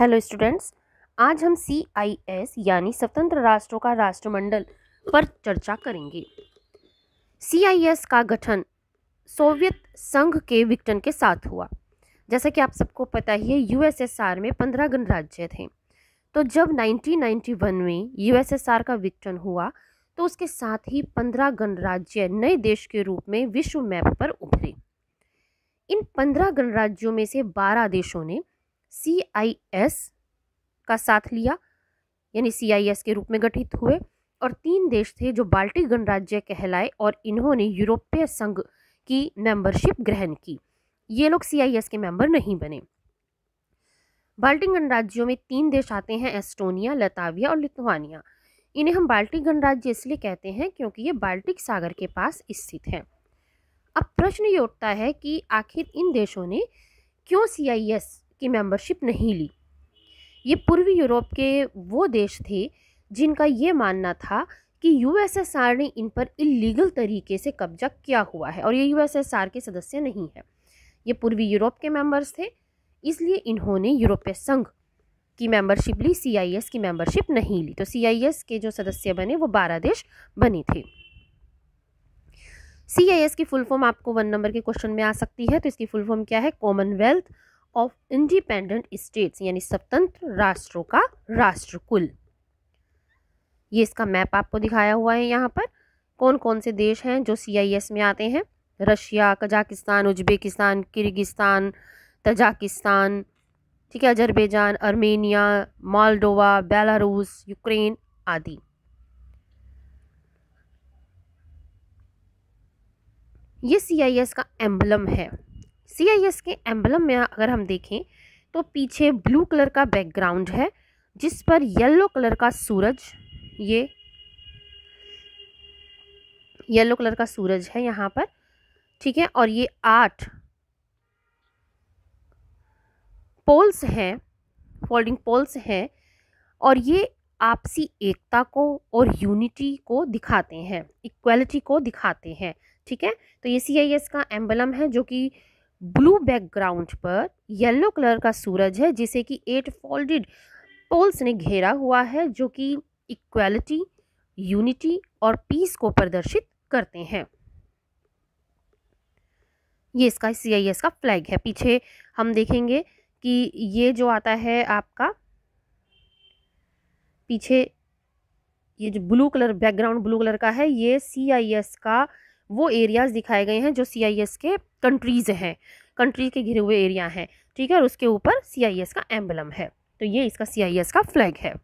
hello students आज हम सी I S यानी स्वतंत्र राष्ट्रों का राष्ट्रमंडल पर चर्चा करेंगे सी आई एस का गठन सोवियत संघ के विघटन के साथ हुआ जैसा कि आप सबको पता ही है यूएसएसआर में पंद्रह गणराज्य थे तो जब 1991 में यूएसएसआर का विघटन हुआ तो उसके साथ ही पंद्रह गणराज्य नए देश के रूप में विश्व मैप पर उभरे इन पंद्रह गणराज्यों में से बारह देशों ने सी आई एस का साथ लिया यानी सी आई एस के रूप में गठित हुए और तीन देश थे जो बाल्टिक गणराज्य कहलाए और इन्होंने यूरोपीय संघ की मेंबरशिप ग्रहण की ये लोग सी आई एस के मेंबर नहीं बने बाल्टिक गणराज्यों में तीन देश आते हैं एस्टोनिया लताविया और लिथुआनिया इन्हें हम बाल्टिक गणराज्य इसलिए कहते हैं क्योंकि ये बाल्टिक सागर के पास स्थित हैं अब प्रश्न ये उठता है कि आखिर इन देशों ने क्यों सी आई एस की मेंबरशिप नहीं ली ये पूर्वी यूरोप के वो देश थे जिनका ये मानना था कि यूएसएसआर ने इन पर इलीगल तरीके से कब्जा किया हुआ है और ये यूएसएसआर के सदस्य नहीं है ये पूर्वी यूरोप के मेंबर्स थे इसलिए इन्होंने यूरोपीय संघ की मेंबरशिप ली सीआईएस की मेंबरशिप नहीं ली तो सीआईएस के जो सदस्य बने वो बारह देश बने थे सीआईएस की फुल फॉर्म आपको वन नंबर के क्वेश्चन में आ सकती है तो इसकी फुल फॉर्म क्या है कॉमनवेल्थ ऑफ इंडिपेंडेंट स्टेट्स यानी स्वतंत्र राष्ट्रों का राष्ट्रकुल ये इसका मैप आपको दिखाया हुआ है यहाँ पर कौन कौन से देश हैं जो सीआईएस में आते हैं Russia Kazakhstan Uzbekistan Kyrgyzstan Tajikistan ठीक है Azerbaijan Armenia Moldova Belarus Ukraine आदि ये सीआईएस का एम्बलम है सीआईएस के एम्बलम में अगर हम देखें तो पीछे ब्लू कलर का बैकग्राउंड है जिस पर येलो कलर का सूरज ये येलो कलर का सूरज है यहाँ पर ठीक है और ये आठ पोल्स हैं फोल्डिंग पोल्स हैं और ये आपसी एकता को और यूनिटी को दिखाते हैं इक्वलिटी को दिखाते हैं ठीक है तो ये सी आई एस का एम्बलम है जो कि ब्लू बैकग्राउंड पर येलो कलर का सूरज है जिसे कि एट फोल्डेड पोल्स ने घेरा हुआ है जो कि इक्वालिटी यूनिटी और पीस को प्रदर्शित करते हैं ये इसका सी का फ्लैग है पीछे हम देखेंगे कि ये जो आता है आपका पीछे ये जो blue colour background blue colour का है ये सी का वो एरियाज़ दिखाए गए हैं जो सी के कंट्रीज़ हैं कंट्री के घिरे हुए एरिया हैं ठीक है और उसके ऊपर सी का एम्बलम है तो ये इसका सी का फ्लैग है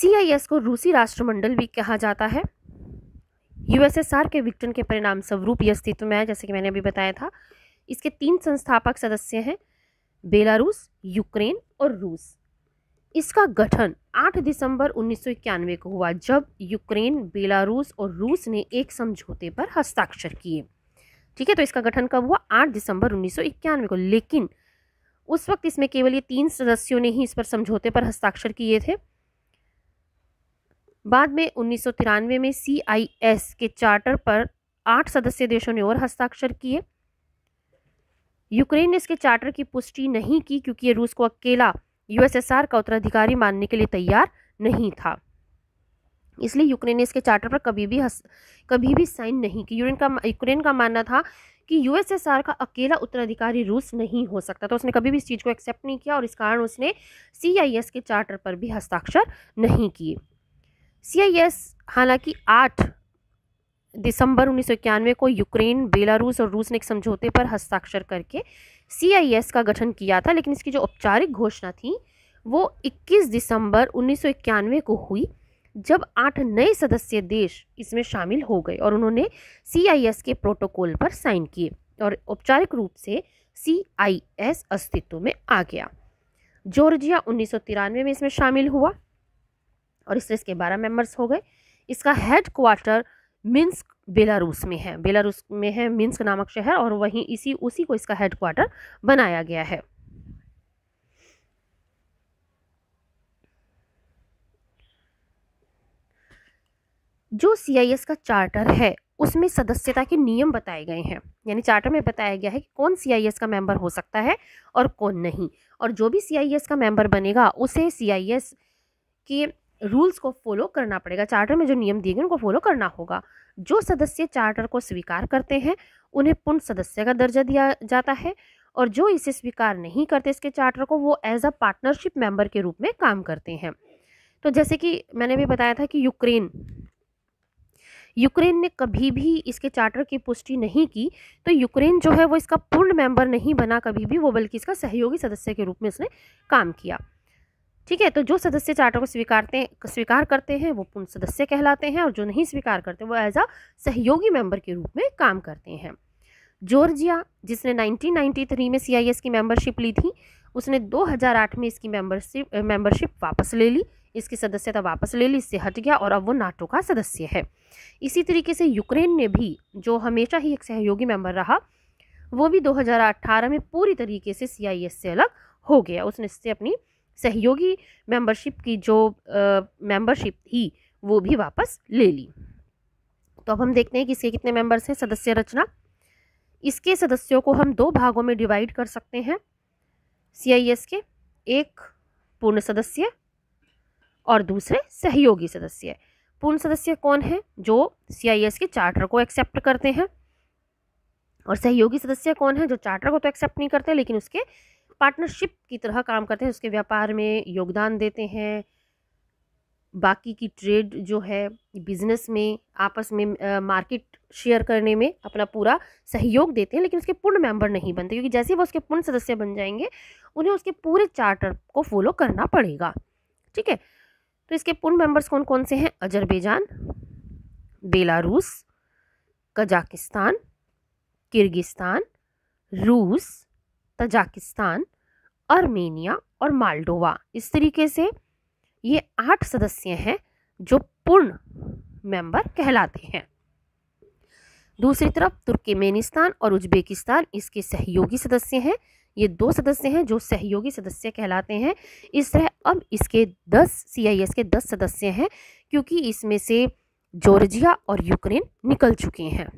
सी को रूसी राष्ट्रमंडल भी कहा जाता है यूएसएसआर के विक्टन के परिणाम स्वरूप यह अस्तित्व में है जैसे कि मैंने अभी बताया था इसके तीन संस्थापक सदस्य हैं बेलारूस यूक्रेन और रूस इसका गठन 8 दिसंबर उन्नीस को हुआ जब यूक्रेन बेलारूस और रूस ने एक समझौते पर हस्ताक्षर किए ठीक है तो इसका गठन कब हुआ 8 दिसंबर उन्नीस को लेकिन उस वक्त इसमें केवल ये तीन सदस्यों ने ही इस पर समझौते पर हस्ताक्षर किए थे बाद में उन्नीस में सी के चार्टर पर आठ सदस्य देशों ने और हस्ताक्षर किए यूक्रेन ने इसके चार्टर की पुष्टि नहीं की क्योंकि ये रूस को अकेला यूएसएसआर का उत्तराधिकारी मानने के लिए तैयार नहीं था इसलिए यूक्रेन ने इसके चार्टर पर कभी भी हस, कभी भी साइन नहीं की यूक्रेन का यूक्रेन का मानना था कि यूएसएसआर का अकेला उत्तराधिकारी रूस नहीं हो सकता तो उसने कभी भी इस चीज़ को एक्सेप्ट नहीं किया और इस कारण उसने सीआईएस के चार्टर पर भी हस्ताक्षर नहीं किए सीआईएस हालांकि आठ दिसंबर उन्नीस को यूक्रेन बेलारूस और रूस ने एक समझौते पर हस्ताक्षर करके सीआईएस का गठन किया था लेकिन इसकी जो औपचारिक घोषणा थी वो 21 दिसंबर उन्नीस को हुई जब आठ नए सदस्य देश इसमें शामिल हो गए और उन्होंने सीआईएस के प्रोटोकॉल पर साइन किए और औपचारिक रूप से सीआईएस अस्तित्व में आ गया जॉर्जिया उन्नीस में इसमें शामिल हुआ और इससे इसके बारह मेंबर्स हो गए इसका हेड क्वार्टर मिन्स्क बेलारूस में है बेलारूस में है मिन्स्क नामक शहर और वहीं इसी उसी को इसका हेडक्वार्टर बनाया गया है जो सी का चार्टर है उसमें सदस्यता के नियम बताए गए हैं यानी चार्टर में बताया गया है कि कौन सी का मेंबर हो सकता है और कौन नहीं और जो भी सी का मेंबर बनेगा उसे सी के रूल्स को फॉलो करना पड़ेगा चार्टर में जो नियम दिए गए उनको फॉलो करना होगा जो सदस्य चार्टर को स्वीकार करते हैं उन्हें पूर्ण सदस्य का दर्जा दिया जाता है और जो इसे स्वीकार नहीं करते इसके चार्टर को वो एज अ पार्टनरशिप मेंबर के रूप में काम करते हैं तो जैसे कि मैंने भी बताया था कि यूक्रेन यूक्रेन ने कभी भी इसके चार्टर की पुष्टि नहीं की तो यूक्रेन जो है वो इसका पूर्ण मेंबर नहीं बना कभी भी वो बल्कि इसका सहयोगी सदस्य के रूप में इसने काम किया ठीक है तो जो सदस्य चार्टर को स्वीकारते स्वीकार करते हैं वो पूर्ण सदस्य कहलाते हैं और जो नहीं स्वीकार करते वो एज अ सहयोगी मेंबर के रूप में काम करते हैं जॉर्जिया जिसने 1993 में सीआईएस की मेंबरशिप ली थी उसने 2008 में इसकी मेंबरशिप मेंबरशिप वापस ले ली इसकी सदस्यता वापस ले ली इससे हट गया और अब वो नाटो का सदस्य है इसी तरीके से यूक्रेन ने भी जो हमेशा ही एक सहयोगी मेंबर रहा वो भी 2018 में पूरी तरीके से सीआईएस से अलग हो गया उसने इससे अपनी सहयोगी मेंबरशिप की जो मेंबरशिप थी वो भी वापस ले ली तो अब हम देखते हैं कि इसके कितने मेंबर्स हैं सदस्य रचना इसके सदस्यों को हम दो भागों में डिवाइड कर सकते हैं सीआईएस के एक पूर्ण सदस्य और दूसरे सहयोगी सदस्य पूर्ण सदस्य कौन है जो सीआईएस के चार्टर को एक्सेप्ट करते हैं और सहयोगी सदस्य कौन है जो चार्टर को तो एक्सेप्ट नहीं करते लेकिन उसके पार्टनरशिप की तरह काम करते हैं उसके व्यापार में योगदान देते हैं बाकी की ट्रेड जो है बिजनेस में आपस में आ, मार्केट शेयर करने में अपना पूरा सहयोग देते हैं लेकिन उसके पूर्ण मेंबर नहीं बनते क्योंकि जैसे ही वो उसके पूर्ण सदस्य बन जाएंगे उन्हें उसके पूरे चार्टर को फॉलो करना पड़ेगा ठीक है तो इसके पूर्ण मेंबर्स कौन कौन से हैं अजरबैजान बेलारूस कजाकिस्तान किर्गिस्तान रूस तजाकिस्तान अर्मेनिया और मालडोवा इस तरीके से ये आठ सदस्य हैं जो पूर्ण मेंबर कहलाते हैं दूसरी तरफ तुर्कमेनिस्तान और उज्बेकिस्तान इसके सहयोगी सदस्य हैं ये दो सदस्य हैं जो सहयोगी सदस्य कहलाते हैं इस तरह अब इसके दस सी के दस सदस्य हैं क्योंकि इसमें से जॉर्जिया और यूक्रेन निकल चुके हैं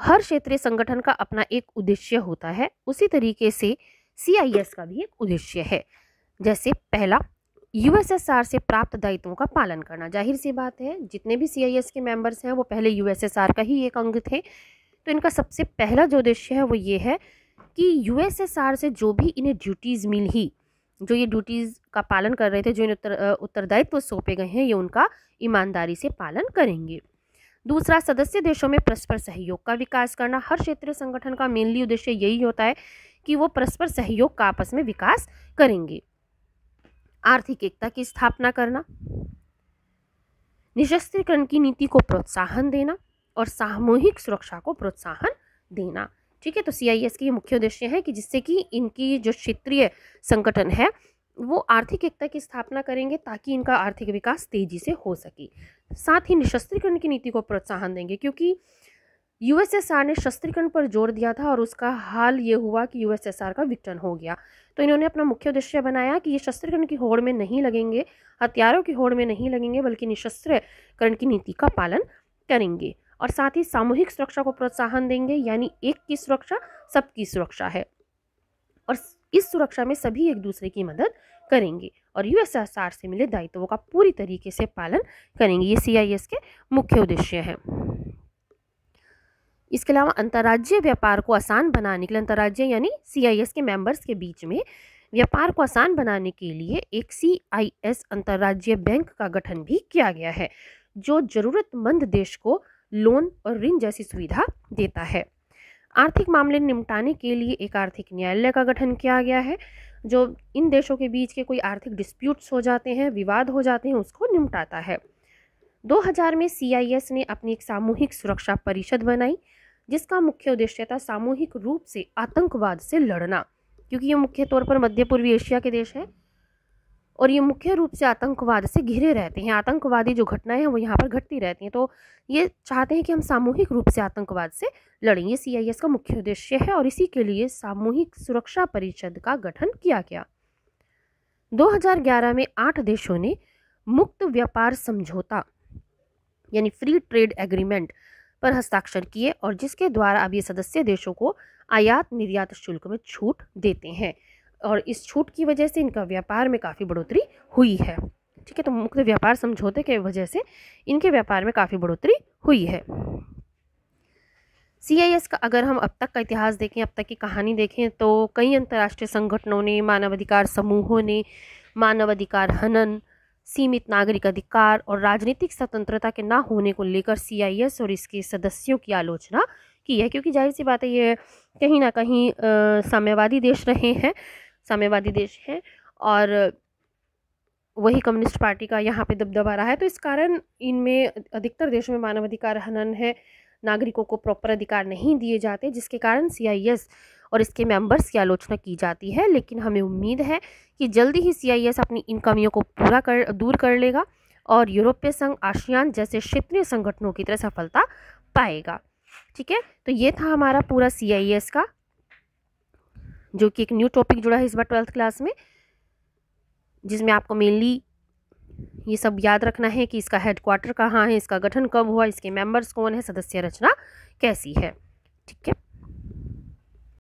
हर क्षेत्रीय संगठन का अपना एक उद्देश्य होता है उसी तरीके से सीआईएस का भी एक उद्देश्य है जैसे पहला यूएसएसआर से प्राप्त दायित्वों का पालन करना जाहिर सी बात है जितने भी सीआईएस के मेंबर्स हैं वो पहले यूएसएसआर का ही एक अंग थे तो इनका सबसे पहला जो उद्देश्य है वो ये है कि यूएसएसआर से जो भी इन्हें ड्यूटीज़ मिली जो ये ड्यूटीज़ का पालन कर रहे थे जो इन्हें उत्तर उत्तरदायित्व सौंपे गए हैं ये उनका ईमानदारी से पालन करेंगे दूसरा सदस्य देशों में परस्पर सहयोग का विकास करना हर क्षेत्रीय संगठन का मेनली उद्देश्य यही होता है कि वो परस्पर सहयोग का आपस में विकास करेंगे आर्थिक एकता की स्थापना करना निशस्त्रीकरण की नीति को प्रोत्साहन देना और सामूहिक सुरक्षा को प्रोत्साहन देना ठीक है तो सी एस के मुख्य उद्देश्य है कि जिससे कि इनकी जो क्षेत्रीय संगठन है वो आर्थिक एकता की स्थापना करेंगे ताकि इनका आर्थिक विकास तेजी से हो सके साथ ही निशस्त्रीकरण की नीति को प्रोत्साहन देंगे क्योंकि यूएसएसआर ने शस्त्रीकरण पर जोर दिया था और उसका हाल ये हुआ कि यूएसएसआर का विघटन हो गया तो इन्होंने अपना मुख्य उद्देश्य बनाया कि ये शस्त्रीकरण की होड़ में नहीं लगेंगे हथियारों की होड़ में नहीं लगेंगे बल्कि निशस्त्रीकरण की नीति का पालन करेंगे और साथ ही सामूहिक सुरक्षा को प्रोत्साहन देंगे यानी एक की सुरक्षा सबकी सुरक्षा है और इस सुरक्षा में सभी एक दूसरे की मदद करेंगे और यूएसएसआर से मिले दायित्वों का पूरी तरीके से पालन करेंगे ये सीआईएस के मुख्य उद्देश्य हैं इसके अलावा अंतर्राज्यीय व्यापार को आसान बनाने के लिए अंतर्राज्यीय यानी सीआईएस के मेंबर्स के बीच में व्यापार को आसान बनाने के लिए एक सी आई एस अंतर्राज्यीय बैंक का गठन भी किया गया है जो ज़रूरतमंद देश को लोन और ऋण जैसी सुविधा देता है आर्थिक मामले निपटाने के लिए एक आर्थिक न्यायालय का गठन किया गया है जो इन देशों के बीच के कोई आर्थिक डिस्प्यूट्स हो जाते हैं विवाद हो जाते हैं उसको निपटाता है 2000 में सी ने अपनी एक सामूहिक सुरक्षा परिषद बनाई जिसका मुख्य उद्देश्य था सामूहिक रूप से आतंकवाद से लड़ना क्योंकि ये मुख्य तौर पर मध्य पूर्वी एशिया के देश हैं और ये मुख्य रूप से आतंकवाद से घिरे रहते हैं आतंकवादी जो घटनाएं हैं वो यहाँ पर घटती रहती हैं तो ये चाहते हैं कि हम सामूहिक रूप से आतंकवाद से लड़ें ये सी का मुख्य उद्देश्य है और इसी के लिए सामूहिक सुरक्षा परिषद का गठन किया गया 2011 में आठ देशों ने मुक्त व्यापार समझौता यानी फ्री ट्रेड एग्रीमेंट पर हस्ताक्षर किए और जिसके द्वारा अब ये सदस्य देशों को आयात निर्यात शुल्क में छूट देते हैं और इस छूट की वजह से इनका व्यापार में काफ़ी बढ़ोतरी हुई है ठीक है तो मुक्त व्यापार समझौते के वजह से इनके व्यापार में काफ़ी बढ़ोतरी हुई है सी का अगर हम अब तक का इतिहास देखें अब तक की कहानी देखें तो कई अंतर्राष्ट्रीय संगठनों ने मानवाधिकार समूहों ने मानवाधिकार हनन सीमित नागरिक अधिकार और राजनीतिक स्वतंत्रता के ना होने को लेकर सी और इसके सदस्यों की आलोचना की है क्योंकि जाहिर सी बात है ये कहीं ना कहीं साम्यवादी देश रहे हैं साम्यवादी देश है और वही कम्युनिस्ट पार्टी का यहाँ पे दबदबा रहा है तो इस कारण इनमें अधिकतर देशों में मानवाधिकार हनन है नागरिकों को प्रॉपर अधिकार नहीं दिए जाते जिसके कारण सी और इसके मेंबर्स की आलोचना की जाती है लेकिन हमें उम्मीद है कि जल्दी ही सी अपनी इन कमियों को पूरा कर दूर कर लेगा और यूरोपीय संघ आशियान जैसे क्षेत्रीय संगठनों की तरह सफलता पाएगा ठीक है तो ये था हमारा पूरा सी का जो कि एक न्यू टॉपिक जुड़ा है इस बार ट्वेल्थ क्लास में जिसमें आपको मेनली ये सब याद रखना है कि इसका हेडक्वार्टर कहाँ है इसका गठन कब हुआ इसके मेंबर्स कौन है सदस्य रचना कैसी है ठीक है